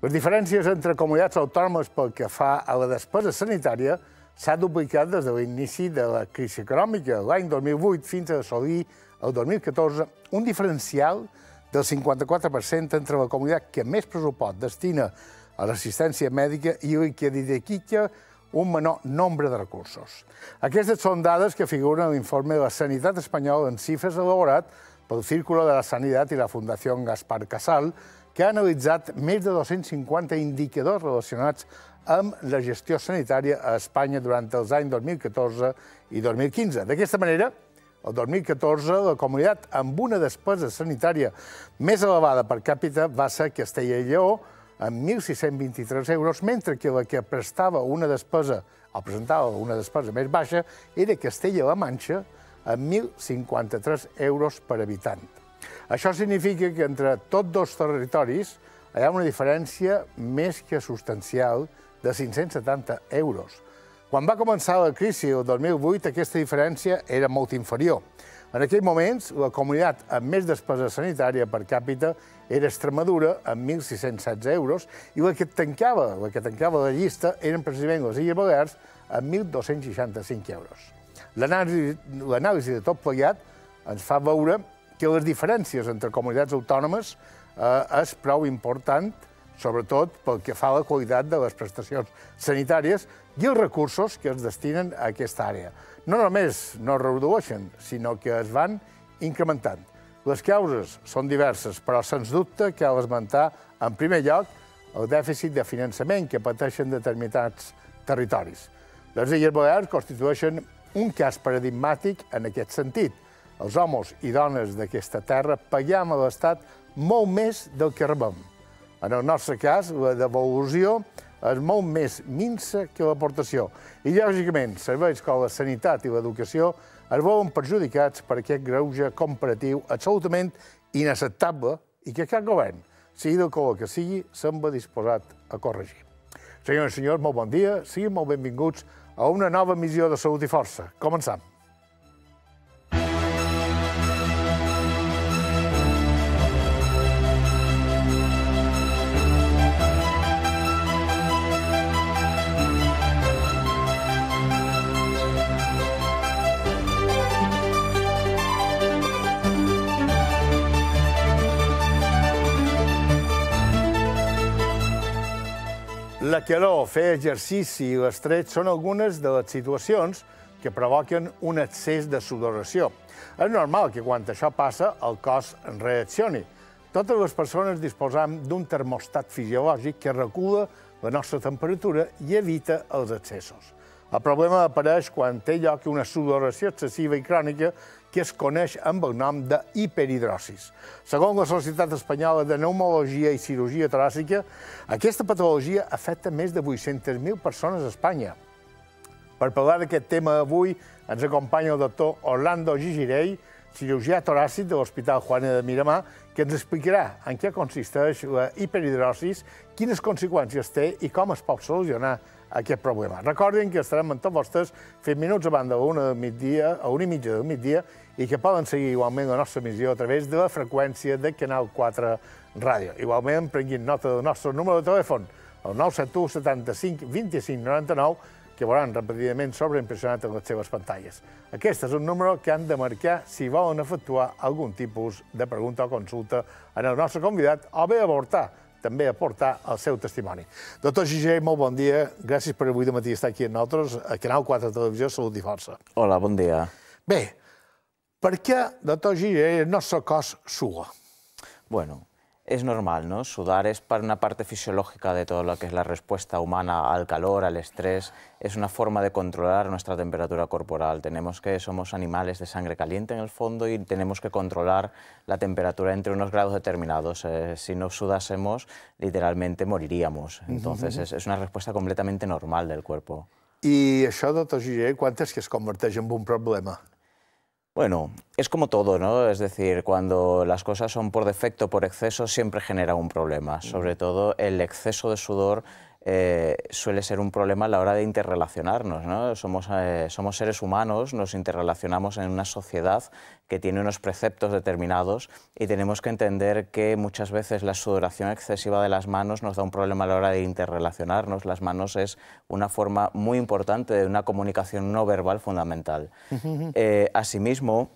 Les diferències entre comunitats autònomes pel que fa a la despesa sanitària s'ha duplicat des de l'inici de la crisi econòmica, l'any 2008, fins a assolir el 2014 un diferencial del 54% entre la comunitat que més pressupost destina a l'assistència mèdica i el que dedica un menor nombre de recursos. Aquestes són dades que figuren a l'informe de la Sanitat Espanyola en xifres elaborat pel Círculo de la Sanitat i la Fundació Gaspar Casal, que ha analitzat més de 250 indicadors relacionats amb la gestió sanitària a Espanya durant els anys 2014 i 2015. D'aquesta manera, el 2014, la comunitat amb una despesa sanitària més elevada per càpita va ser Castella i Lleó, amb 1.623 euros, mentre que la que prestava una despesa, o presentava una despesa més baixa, era Castella-La Manxa, amb 1.053 euros per habitant. Això significa que entre tots dos territoris hi ha una diferència més que substancial de 570 euros. Quan va començar la crisi el 2008, aquesta diferència era molt inferior. En aquells moments, la comunitat amb més despesa sanitària per càpita era Extremadura, amb 1.616 euros, i la que tancava, la que tancava la llista eren precisament les Illes Balears, amb 1.265 euros. L'anàlisi de tot plegat ens fa veure que les diferències entre comunitats autònomes eh, és prou important, sobretot pel que fa a la qualitat de les prestacions sanitàries i els recursos que es destinen a aquesta àrea. No només no es redueixen, sinó que es van incrementant. Les causes són diverses, però sens dubte cal esmentar en primer lloc el dèficit de finançament que pateixen determinats territoris. Les Illes Balears constitueixen un cas paradigmàtic en aquest sentit, els homes i dones d'aquesta terra paguem a l'Estat molt més del que rebem. En el nostre cas, la devolució és molt més minsa que l'aportació. I, lògicament, serveis com la sanitat i l'educació es veuen perjudicats per aquest greuge comparatiu absolutament inacceptable i que cap govern, sigui del color que sigui, sembla disposat a corregir. Senyores i senyors, molt bon dia, siguin molt benvinguts a una nova missió de Salut i Força. Començant. La calor, fer exercici i l'estret són algunes de les situacions que provoquen un excés de sudoració. És normal que quan això passa el cos reaccioni. Totes les persones disposam d'un termostat fisiològic que recula la nostra temperatura i evita els excessos. El problema apareix quan té lloc una sudoració excessiva i crònica que es coneix amb el nom de hiperhidrosis. Segons la Societat Espanyola de Pneumologia i Cirurgia Toràcica, aquesta patologia afecta més de 800.000 persones a Espanya. Per parlar d'aquest tema avui ens acompanya el doctor Orlando Gigirei, cirurgià toràcic de l'Hospital Juana de Miramar, que ens explicarà en què consisteix la hiperhidrosis, quines conseqüències té i com es pot solucionar aquest problema. Recordin que estarem amb tots vostres fent minuts a banda d'una de migdia, a una i mitja del migdia i que poden seguir igualment la nostra emissió a través de la freqüència de Canal 4 Ràdio. Igualment, prenguin nota del nostre número de telèfon, el 971 75 25 99, que veuran repetidament sobreimpressionat en les seves pantalles. Aquest és un número que han de marcar si volen efectuar algun tipus de pregunta o consulta en el nostre convidat o bé avortar també aportar el seu testimoni. Doctor Gigé, molt bon dia. Gràcies per avui de matí estar aquí amb nosaltres, a Canal 4 Televisió, Salut i Força. Hola, bon dia. Bé, per què, doctor Gigé, el nostre cos sua? Bueno, es normal, ¿no? Sudar es para una parte fisiológica de todo lo que es la respuesta humana al calor, al estrés. Es una forma de controlar nuestra temperatura corporal. Tenemos que somos animales de sangre caliente en el fondo y tenemos que controlar la temperatura entre unos grados determinados. Eh, si no sudásemos, literalmente moriríamos. Entonces es, una respuesta completamente normal del cuerpo. ¿Y eso, doctor Giré, cuántas que se convierte en un problema? Bueno, es como todo, ¿no? Es decir, cuando las cosas son por defecto, por exceso, siempre genera un problema. Sobre todo el exceso de sudor eh, suele ser un problema a la hora de interrelacionarnos. ¿no? Eh, somos, seres humanos, nos interrelacionamos en una sociedad que tiene unos preceptos determinados y tenemos que entender que muchas veces la sudoración excesiva de las manos nos da un problema a la hora de interrelacionarnos. Las manos es una forma muy importante de una comunicación no verbal fundamental. Eh, asimismo,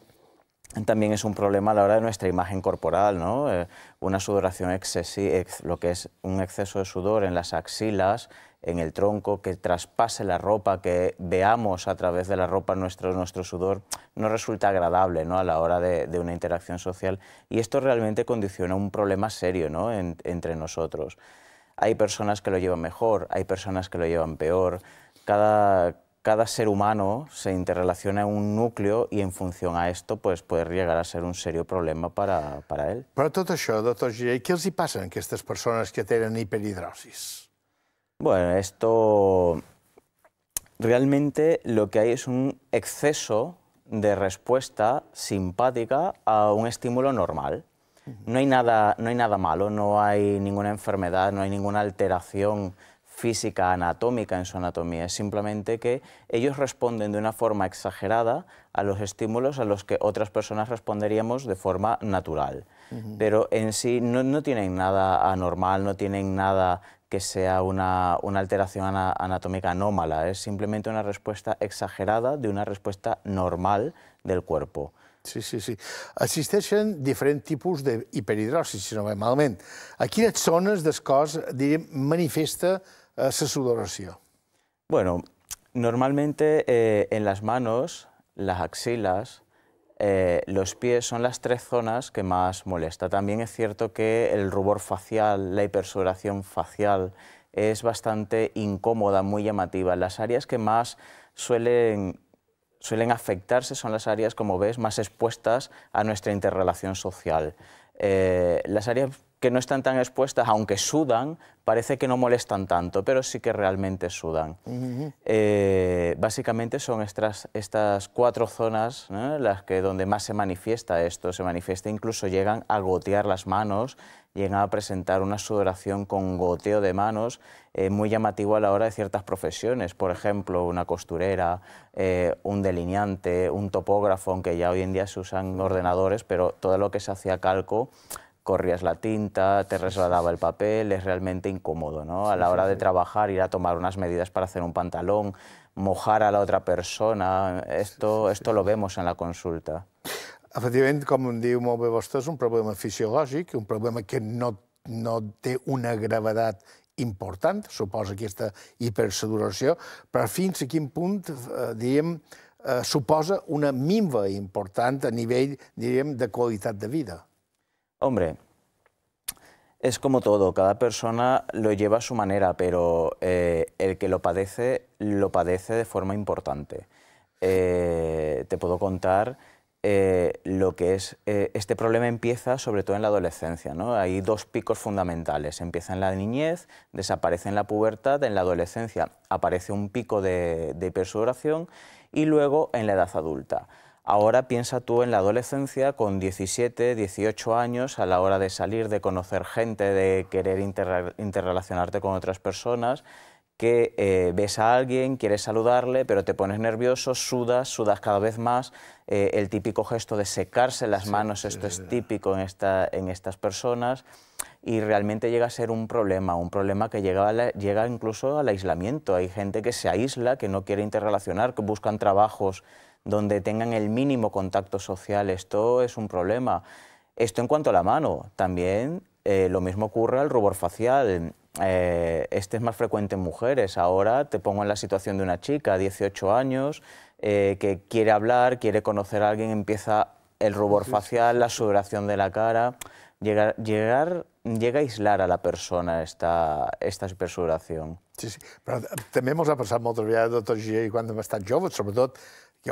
también es un problema a la hora de nuestra imagen corporal, ¿no? Eh, una sudoración excesiva, lo que es un exceso de sudor en las axilas, en el tronco, que traspase la ropa, que veamos a través de la ropa nuestro, nuestro sudor, no resulta agradable ¿no? a la hora de, una interacción social. Y esto realmente condiciona un problema serio entre nosotros. Hay personas que lo llevan mejor, hay personas que lo llevan peor. Cada, cada ser humano se interrelaciona en un núcleo y en función a esto pues puede llegar a ser un serio problema para, él. él. Però tot estas doctor que tienen hiperhidrosis? Bueno, esto... Realmente lo que hay es un exceso de respuesta simpática a un estímulo normal. No hay nada, no hay nada malo, no hay ninguna enfermedad, no hay ninguna alteración física anatómica en su anatomía, es simplemente que ellos responden de una forma exagerada a los estímulos a los que otras personas responderíamos de forma natural. Pero en sí no, tienen nada anormal, no tienen nada que sea una, alteración anatómica anómala, es simplemente una respuesta exagerada de una respuesta normal del cuerpo. Sí, sí, sí. Existeixen diferentes tipos de si no me malament. A quines zones la sudoración? Bueno, normalmente eh, en las manos, las axilas, eh, los pies son las tres zonas que más molesta. También es cierto que el rubor facial, la hipersudoración facial, es bastante incómoda, muy llamativa. Las áreas que más suelen, suelen afectarse son las áreas, como ves, más expuestas a nuestra interrelación social. Eh, las áreas que no están tan expuestas, aunque sudan, parece que no molestan tanto, pero sí que realmente sudan. Eh, básicamente son estas, cuatro zonas las que donde más se manifiesta esto, se manifiesta incluso llegan a gotear las manos, llegan a presentar una sudoración con goteo de manos eh, muy llamativo a la hora de ciertas profesiones, por ejemplo, una costurera, eh, un delineante, un topógrafo, aunque ya hoy en día se usan ordenadores, pero todo lo que se hacía calco corrías la tinta, te resbalaba el papel, es realmente incómodo, ¿no? A la hora de trabajar, ir a tomar unas medidas para hacer un pantalón, mojar a la otra persona, esto, esto lo vemos en la consulta. Efectivament, com diu molt bé vostè, és un problema fisiològic, un problema que no, no té una gravedat important, suposa aquesta hipersaduració, però fins a quin punt, eh, diríem, eh, suposa una minva important a nivell, diríem, de qualitat de vida. Hombre, es como todo, cada persona lo lleva a su manera, pero eh, el que lo padece, lo padece de forma importante. Eh, te puedo contar eh, lo que es... este problema empieza sobre todo en la adolescencia, ¿no? Hay dos picos fundamentales. Empieza en la niñez, desaparece en la pubertad, en la adolescencia aparece un pico de, de y luego en la edad adulta. Ahora piensa tú en la adolescencia con 17, 18 años, a la hora de salir, de conocer gente, de querer interrelacionarte con otras personas, que eh, ves a alguien, quieres saludarle, pero te pones nervioso, sudas, sudas cada vez más. Eh, el típico gesto de secarse las manos, esto es, típico en, estas personas. Y realmente llega a ser un problema, un problema que llega, llega incluso al aislamiento. Hay gente que se aísla, que no quiere interrelacionar, que buscan trabajos donde tengan el mínimo contacto social. Esto es un problema. Esto en cuanto a la mano. También eh, lo mismo ocurre al rubor facial. Eh, este es más frecuente en mujeres. Ahora te pongo en la situación de una chica, 18 años, eh, que quiere hablar, quiere conocer a alguien, empieza el rubor facial, la sudoración de la cara. Llegar, llegar, llega a aislar a la persona esta, esta Sí, sí, Pero tememos a pasar muchos moltes doctor G, ...y cuando sobre todo.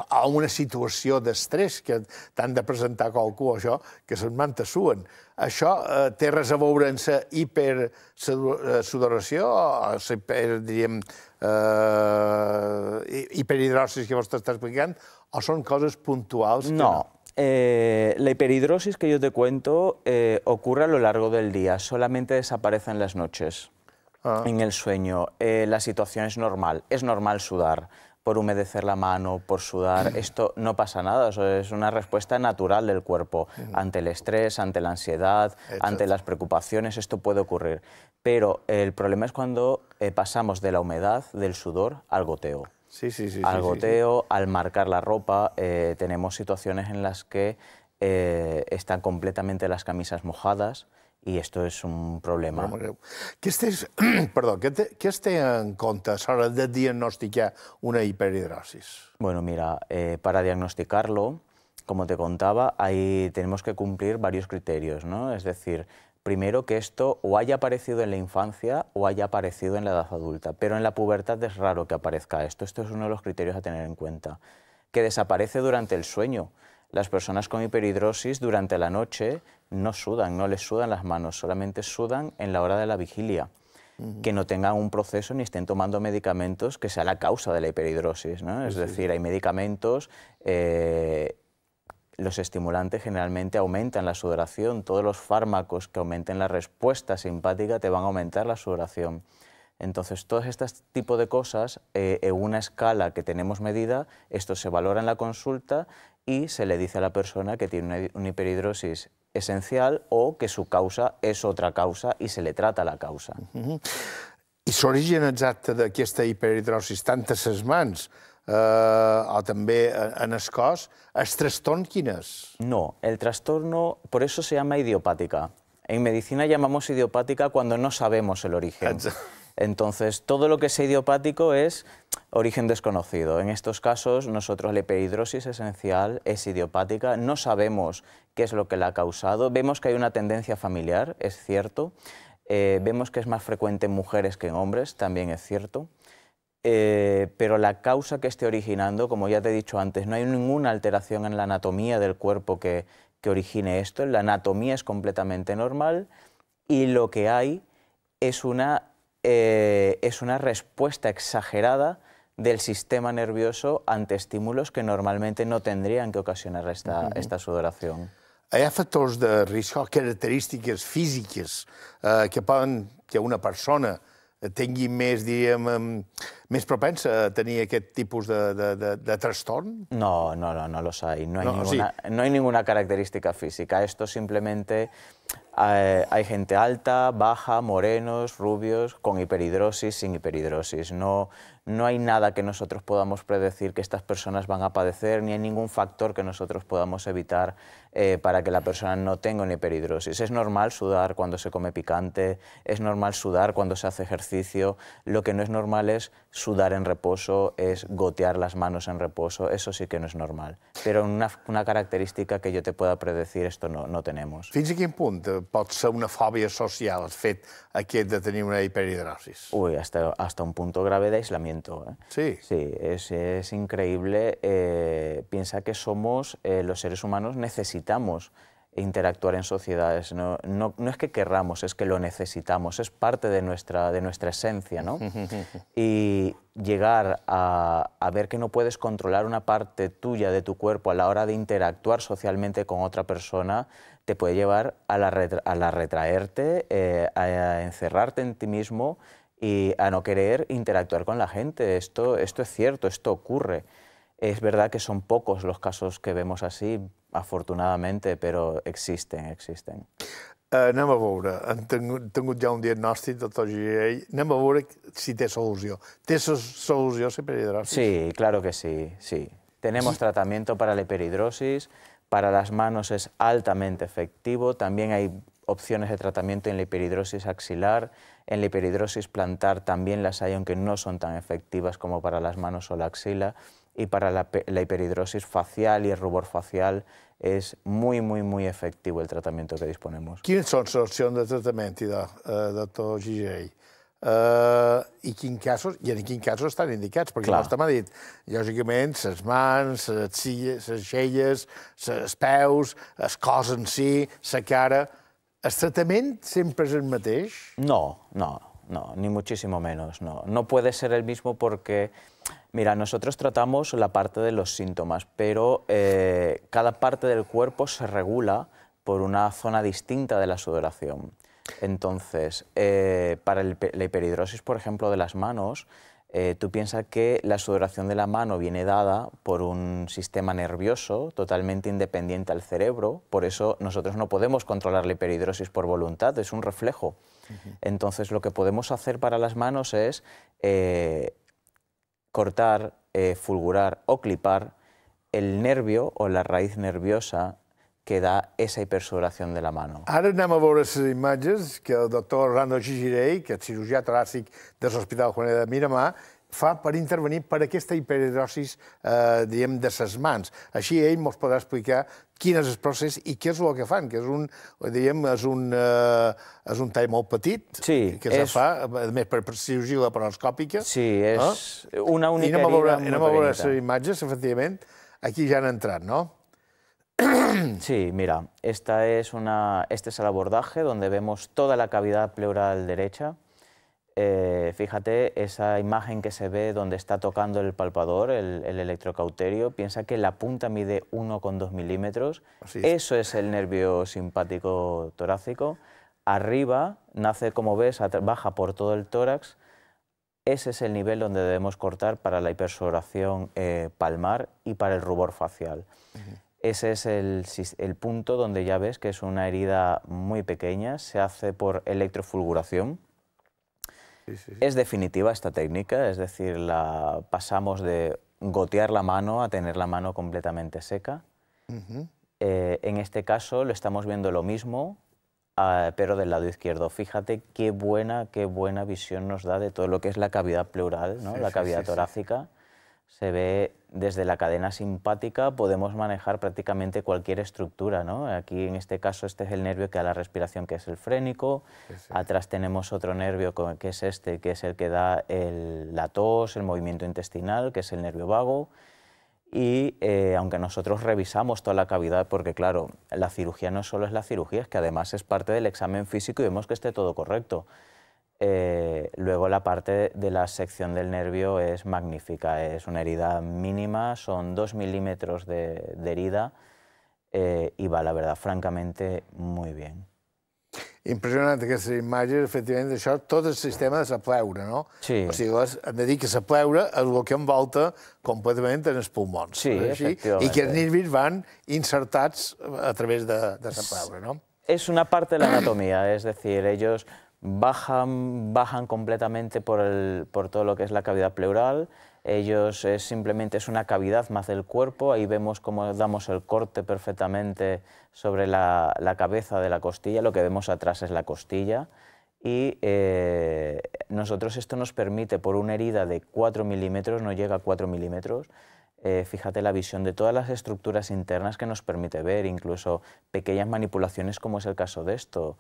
a una situació d'estrès que t'han de presentar qualcú o això, que se'n mantessuen. Això eh, té res a veure amb la hipersudoració eh, o la hiper, diríem, eh, hiperhidrosis que vostè està explicant, o són coses puntuals? Que no. no? Eh, la hiperhidrosis que yo te cuento eh, ocurre a lo largo del día, solamente desaparece en las noches, ah. en el sueño. Eh, la situación es normal, es normal sudar, por humedecer la mano, por sudar, esto no pasa nada, es una respuesta natural del cuerpo ante el estrés, ante la ansiedad, ante las preocupaciones, esto puede ocurrir. Pero el problema es cuando eh, pasamos de la humedad, del sudor, al goteo. Sí, sí, sí, al goteo, al marcar la ropa, eh, tenemos situaciones en las que eh, están completamente las camisas mojadas, y esto es un problema. ¿Qué estés, en cuenta de diagnosticar una hiperhidrosis? Bueno, mira, eh, para diagnosticarlo, como te contaba, ahí tenemos que cumplir varios criterios, ¿no? Es decir, primero que esto o haya aparecido en la infancia o haya aparecido en la edad adulta, pero en la pubertad es raro que aparezca esto. Esto es uno de los criterios a tener en cuenta. Que desaparece durante el sueño las personas con hiperhidrosis durante la noche no sudan, no les sudan las manos, solamente sudan en la hora de la vigilia. Que no tengan un proceso ni estén tomando medicamentos que sea la causa de la hiperhidrosis. ¿no? Es decir, hay medicamentos, eh, los estimulantes generalmente aumentan la sudoración, todos los fármacos que aumenten la respuesta simpática te van a aumentar la sudoración. Entonces, todos estos tipo de cosas, eh, en una escala que tenemos medida, esto se valora en la consulta y se le dice a la persona que tiene una hiperhidrosis esencial o que su causa és otra causa i se le trata la causa. Uh -huh. I l'origen exacte d'aquesta hiperhidrosis, tant a les mans eh, o també en el cos, el trastorn quin és? No, el trastorno, por eso se llama idiopática. En medicina llamamos idiopática cuando no sabemos el origen. Exacte. Entonces, todo lo que es idiopático es Origen desconocido. En estos casos, nosotros la hiperhidrosis esencial es idiopática, no sabemos qué es lo que la ha causado, vemos que hay una tendencia familiar, es cierto, eh, vemos que es más frecuente en mujeres que en hombres, también es cierto. Eh, pero la causa que esté originando, como ya te he dicho antes, no hay ninguna alteración en la anatomía del cuerpo que, que origine esto. La anatomía es completamente normal y lo que hay es una eh, es una respuesta exagerada del sistema nervioso ante estímulos que normalmente no tendrían que ocasionar esta, uh -huh. esta sudoración. Hi ha factors de risc o característiques físiques eh, que poden que una persona tingui més, diríem, més propensa a tenir tipos de, de, No, no, no, no los hay. No hay, ninguna, característica física. Esto simplemente eh, hay gente alta, baja, morenos, rubios, con hiperhidrosis, sin hiperhidrosis. No, no hay nada que nosotros podamos predecir que estas personas van a padecer, ni hay ningún factor que nosotros podamos evitar eh, para que la persona no tenga una hiperhidrosis. Es normal sudar cuando se come picante, es normal sudar cuando se hace ejercicio. Lo que no es normal es sudar en reposo, es gotear las manos en reposo, eso sí que no es normal. Pero una, característica que yo te pueda predecir, esto no, no tenemos. Fins a quin puede eh, ser una fobia social el fet de tener una hiperhidrosis? Uy, hasta, hasta un punto grave de aislamiento. Eh. Sí. Sí, es, increíble. Eh, piensa que somos, los seres humanos necesitamos interactuar en sociedades. No, es que querramos, es que lo necesitamos, es parte de nuestra, de nuestra esencia. y llegar a, ver que no puedes controlar una parte tuya de tu cuerpo a la hora de interactuar socialmente con otra persona te puede llevar a la, retraerte, eh, a encerrarte en ti mismo y a no querer interactuar con la gente. Esto, esto es cierto, esto ocurre. Es verdad que son pocos los casos que vemos así, afortunadamente, pero existen, existen. Uh, a veure, hem un diagnóstico, de anem a veure si té solució. Té la Sí, claro que sí, sí. Tenemos tratamiento para la hiperhidrosis, para las manos es altamente efectivo, también hay opciones de tratamiento en la hiperhidrosis axilar, en la hiperhidrosis plantar también las hay, aunque no son tan efectivas como para las manos o la axila. y para la, la, hiperhidrosis facial y el rubor facial es muy, muy, muy efectivo el tratamiento que disponemos. ¿Quiénes són las opciones de tractament, de, eh, doctor Gigi? Uh, eh, i, quin casos, I en quin casos estan indicats? Perquè Clar. vostè m'ha dit, lògicament, les mans, les aixelles, els peus, es cos en si, la cara... El tractament sempre és el mateix? No, no, no, ni muchísimo menos, no. No puede ser el mismo porque Mira, nosotros tratamos la parte de los síntomas, pero eh, cada parte del cuerpo se regula por una zona distinta de la sudoración. Entonces, eh, para la hiperhidrosis, por ejemplo, de las manos, eh, tú piensas que la sudoración de la mano viene dada por un sistema nervioso totalmente independiente al cerebro, por eso nosotros no podemos controlar la hiperhidrosis por voluntad, es un reflejo. Entonces, lo que podemos hacer para las manos es cortar, eh, fulgurar o clipar el nervio o la raíz nerviosa que da esa hipersuración de la mano. Ahora vamos a ver esas que el doctor Rando Gigirey, que es del Hospital de Hospital Juan de Miramar, fa per intervenir per aquesta hiperhidrosis, eh, diem, de ses mans. Així ell mos podrà explicar quin és el procés i què és el que fan, que és un, diem, és un, eh, és un tall molt petit, sí, que se fa, a més, per, per cirurgia laparoscòpica. Sí, és ah? una única I anem a veure, anem a veure les imatges, efectivament. Aquí ja han entrat, no? Sí, mira, esta es una, este es el abordaje donde vemos toda la cavidad pleural derecha. Eh, fíjate esa imagen que se ve donde está tocando el palpador, el, electrocauterio, piensa que la punta mide 1,2 milímetros, eso es el nervio simpático torácico, arriba nace como ves, baja por todo el tórax, ese es el nivel donde debemos cortar para la hipersoración eh, palmar y para el rubor facial. Ese es el punto donde ya ves que es una herida muy pequeña, se hace por electrofulguración, ¿Es definitiva esta técnica? Es decir, la pasamos de gotear la mano a tener la mano completamente seca. Eh, en este caso lo estamos viendo lo mismo, ah, pero del lado izquierdo. Fíjate qué buena, qué buena visión nos da de todo lo que es la cavidad pleural, ¿no? la cavidad torácica se ve desde la cadena simpática, podemos manejar prácticamente cualquier estructura. ¿no? Aquí en este caso este es el nervio que da la respiración, que es el frénico. Atrás tenemos otro nervio que es este, que es el que da la tos, el movimiento intestinal, que es el nervio vago. Y eh, aunque nosotros revisamos toda la cavidad, porque claro, la cirugía no solo es la cirugía, es que además es parte del examen físico y vemos que esté todo correcto. Eh, luego la parte de la sección del nervio es magnífica, es una herida mínima, son 2 milímetros de, de herida eh, y va, la verdad, francamente, muy bien. Impressionant aquestes imatges, efectivament, d'això, tot el sistema de la pleura, no? Sí. O sigui, les, hem de dir que la pleura és el que envolta completament en els pulmons. Sí, efectivament. I que els nervis van insertats a través de, de la pleura, no? Es una parte de la anatomía, es decir, ellos bajan, bajan completamente por, el, por todo lo que es la cavidad pleural. Ellos eh, simplemente es una cavidad más del cuerpo, ahí vemos cómo damos el corte perfectamente sobre la, cabeza de la costilla, lo que vemos atrás es la costilla. Y eh, nosotros esto nos permite, por una herida de 4 milímetros, no llega a 4 milímetros, eh, fíjate la visión de todas las estructuras internas que nos permite ver, incluso pequeñas manipulaciones como es el caso de esto.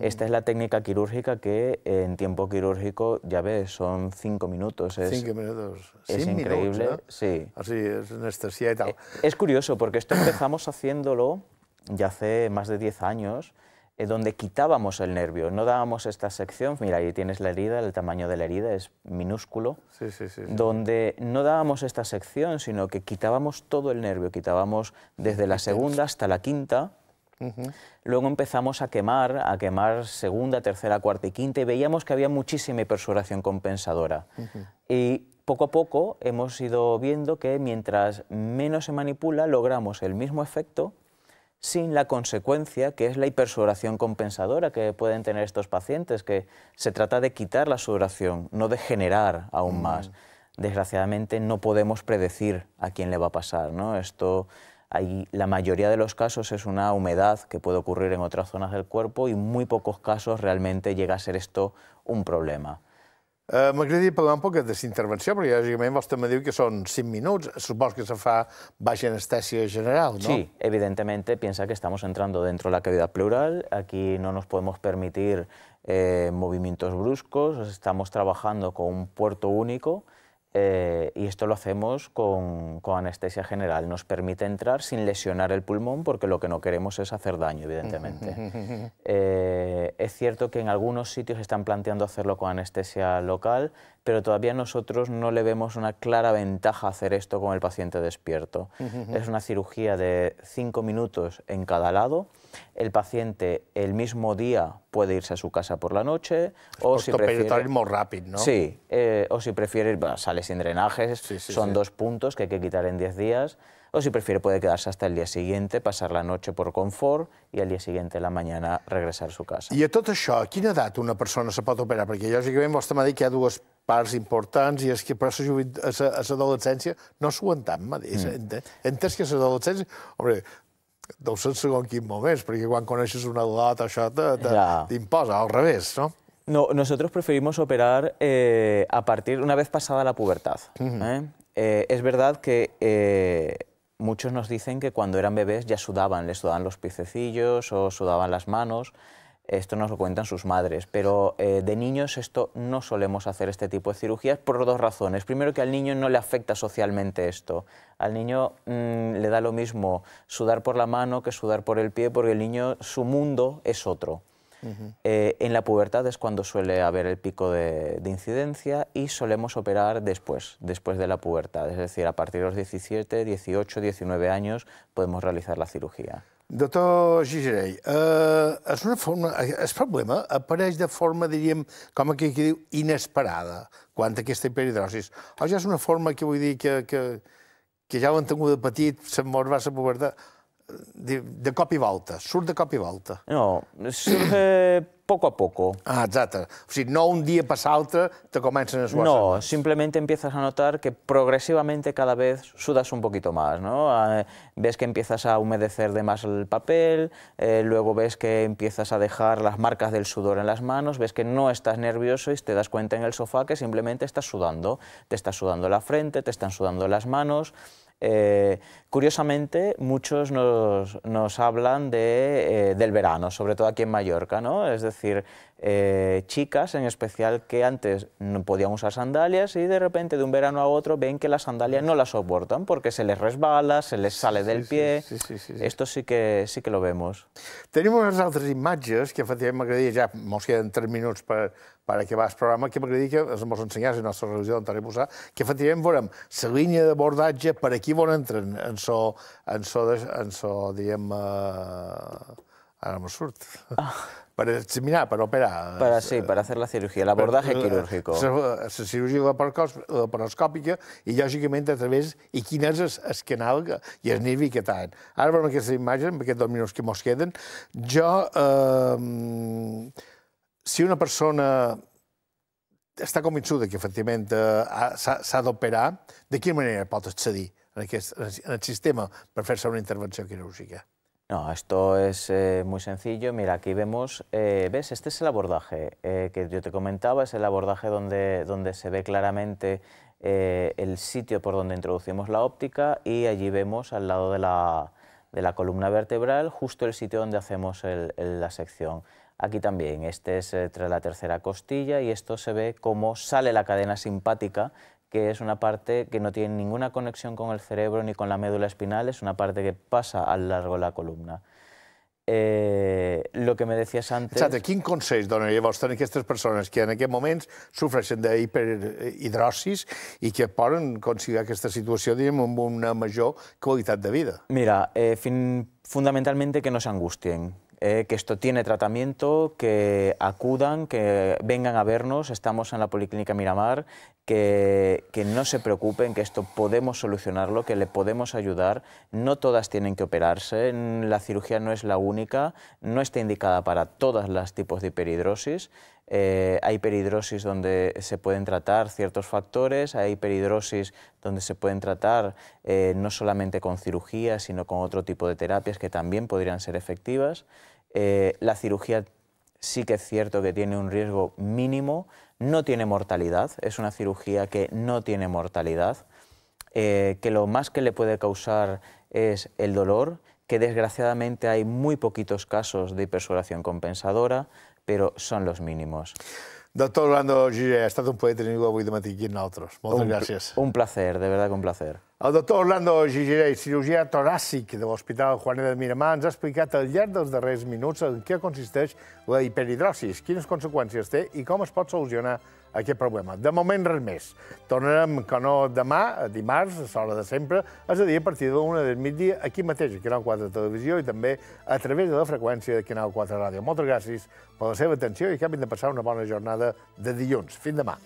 Esta es la técnica quirúrgica que en tiempo quirúrgico, ya ves, son cinco minutos. Es, cinco minutos. Es increíble. Sí. Así es, anestesia y eh, tal. es curioso porque esto empezamos haciéndolo ya hace más de diez años donde quitábamos el nervio, no dábamos esta sección, mira, ahí tienes la herida, el tamaño de la herida es minúsculo, donde no dábamos esta sección, sino que quitábamos todo el nervio, quitábamos desde la segunda hasta la quinta, Luego empezamos a quemar, a quemar segunda, tercera, cuarta y quinta y veíamos que había muchísima hipersuración compensadora. Y poco a poco hemos ido viendo que mientras menos se manipula logramos el mismo efecto sin la consecuencia que es la hipersuración compensadora que pueden tener estos pacientes, que se trata de quitar la sudoración, no de generar aún mm. más. Desgraciadamente no podemos predecir a quién le va a pasar, ¿no? la mayoría de los casos es una humedad que puede ocurrir en otras zonas del cuerpo y muy pocos casos realmente llega a ser esto un problema. Eh, m'agradaria parlar un poc d'aquesta intervenció, perquè lògicament vostè me diu que són 5 minuts, supos que se fa baixa anestesia general, ¿no? Sí, evidentment, pensa que estem entrant dentro de la cavitat pleural, aquí no nos podem permetre eh, movimientos bruscos, estem treballant amb un puerto únic, Eh, y esto lo hacemos con, anestesia general. Nos permite entrar sin lesionar el pulmón porque lo que no queremos es hacer daño, evidentemente. Eh, es cierto que en algunos sitios están planteando hacerlo con anestesia local pero todavía nosotros no le vemos una clara ventaja hacer esto con el paciente despierto. Es una cirugía de cinco minutos en cada lado. El paciente el mismo día puede irse a su casa por la noche eh, o si prefiere rápido, ¿no? Sí, o si prefiere bueno, sale sin drenajes, son dos puntos que hay que quitar en diez días, o si prefiere puede quedarse hasta el día siguiente, pasar la noche por confort y al día siguiente la mañana regresar a su casa. Y a todo eso, a qué edad una persona se puede operar? Porque yo sé que vemos que ha parts importants, i és que això a adolescència, no s'ho entén, m'ha dit. Mm. Entès que a adolescència... Home, deu ser segon quin moment, perquè quan coneixes una lot, això t'imposa, ja. al revés, no? No, nosotros preferimos operar eh, a partir, una vez pasada la pubertad. Uh -huh. ¿eh? Eh, es verdad que eh, muchos nos dicen que cuando eran bebés ya sudaban, les sudaban los picecillos o sudaban las manos, esto nos lo cuentan sus madres, pero eh, de niños esto no solemos hacer este tipo de cirugías por dos razones. Primero que al niño no le afecta socialmente esto. Al niño mm, le da lo mismo sudar por la mano que sudar por el pie porque el niño, su mundo es otro. Eh, en la pubertad es cuando suele haber el pico de, de, incidencia y solemos operar después, después de la pubertad, es decir, a partir de los 17, 18, 19 años podemos realizar la cirugía. Doctor Gigerell, eh, és una forma, el problema apareix de forma, diríem, com aquí, aquí diu, inesperada, quan aquesta hiperhidrosis. O ja és una forma que vull dir que, que, que ja ho han tingut de petit, se'n mor, va a la de, de cop i volta, surt de cop i volta. No, surt eh, poco a poco. Ah, exacte. O sigui, no un dia passa altre te comencen a suar. No, simplemente empiezas a notar que progresivamente cada vez sudas un poquito más, ¿no? Ah, eh, ves que empiezas a humedecer de más el papel, eh, luego ves que empiezas a dejar las marcas del sudor en las manos, ves que no estás nervioso y te das cuenta en el sofá que simplemente estás sudando. Te está sudando la frente, te están sudando las manos, Eh, curiosamente, muchos nos, nos hablan de, eh, del verano, sobre todo aquí en Mallorca, ¿no? Es decir, eh, chicas en especial que antes no podían usar sandalias y de repente de un verano a otro ven que las sandalias no las soportan porque se les resbala, se les sale del pie. Sí, sí, sí, Esto sí que, sí que lo vemos. Tenim unes altres imatges que efectivament m'agradaria, ja mos queden 3 minuts per, per acabar el programa, que m'agradaria que mos ensenyés la nostra religió t'anem posar, que efectivament veurem la línia d'abordatge, per aquí on entren, en so, en so, en so diguem... Eh, ara m'ho surt. Ah per examinar, per operar. Per, eh, sí, per fer la cirurgia, l'abordatge quirúrgic. para, eh, quirúrgico. La, la cirurgia laparoscòpica i, lògicament, a través... I quin és el, el canal i el nervi que tant. Ara veurem aquesta imatge, amb aquests dos minuts que mos queden. Jo, eh, si una persona està convençuda que, efectivament, eh, s'ha d'operar, de quina manera pot accedir en, aquest, en el sistema per fer-se una intervenció quirúrgica? No, esto es eh, muy sencillo. Mira, aquí vemos, eh, ves, este es el abordaje eh, que yo te comentaba, es el abordaje donde, donde se ve claramente el sitio por donde introducimos la óptica y allí vemos al lado de la, columna vertebral justo el sitio donde hacemos la sección. Aquí también, este es la tercera costilla y esto se ve cómo sale la cadena simpática que es una parte que no tiene ninguna conexión con el cerebro ni con la médula espinal, es una parte que pasa al largo de la columna. Eh, lo que me decías antes... Exacte, quin consells donaria vostè a aquestes persones que en aquest moments sofreixen d'hiperhidrosis i que poden aconseguir aquesta situació diguem, amb una major qualitat de vida? Mira, eh, fin, fundamentalmente que no s'angustien, Eh, que esto tiene tratamiento, que acudan, que vengan a vernos, estamos en la Policlínica Miramar, que, no se preocupen, que esto podemos solucionarlo, que le podemos ayudar. No todas tienen que operarse, la cirugía no es la única, no está indicada para todos los tipos de hiperhidrosis. Eh, hay hiperhidrosis donde se pueden tratar ciertos factores, hay hiperhidrosis donde se pueden tratar eh, no solamente con cirugía, sino con otro tipo de terapias que también podrían ser efectivas. Eh, la cirugía sí que es cierto que tiene un riesgo mínimo, no tiene mortalidad, es una cirugía que no tiene mortalidad, eh, que lo más que le puede causar es el dolor, que desgraciadamente hay muy poquitos casos de hipersuración compensadora, pero son los mínimos. Doctor Orlando Gire, ha estado un poeta en de matí aquí un, Un placer, de verdad que un placer. El doctor Orlando Gigirell, cirurgià toràcic de l'Hospital Juanet de Miramar, ens ha explicat al llarg dels darrers minuts en què consisteix la hiperhidrosis, quines conseqüències té i com es pot solucionar aquest problema. De moment, res més. Tornarem, que no demà, dimarts, a l'hora de sempre, és a dir, a partir de l'una del migdia, aquí mateix, a Canal 4 Televisió i també a través de la freqüència de Canal 4 Ràdio. Moltes gràcies per la seva atenció i acabin de passar una bona jornada de dilluns. Fins demà.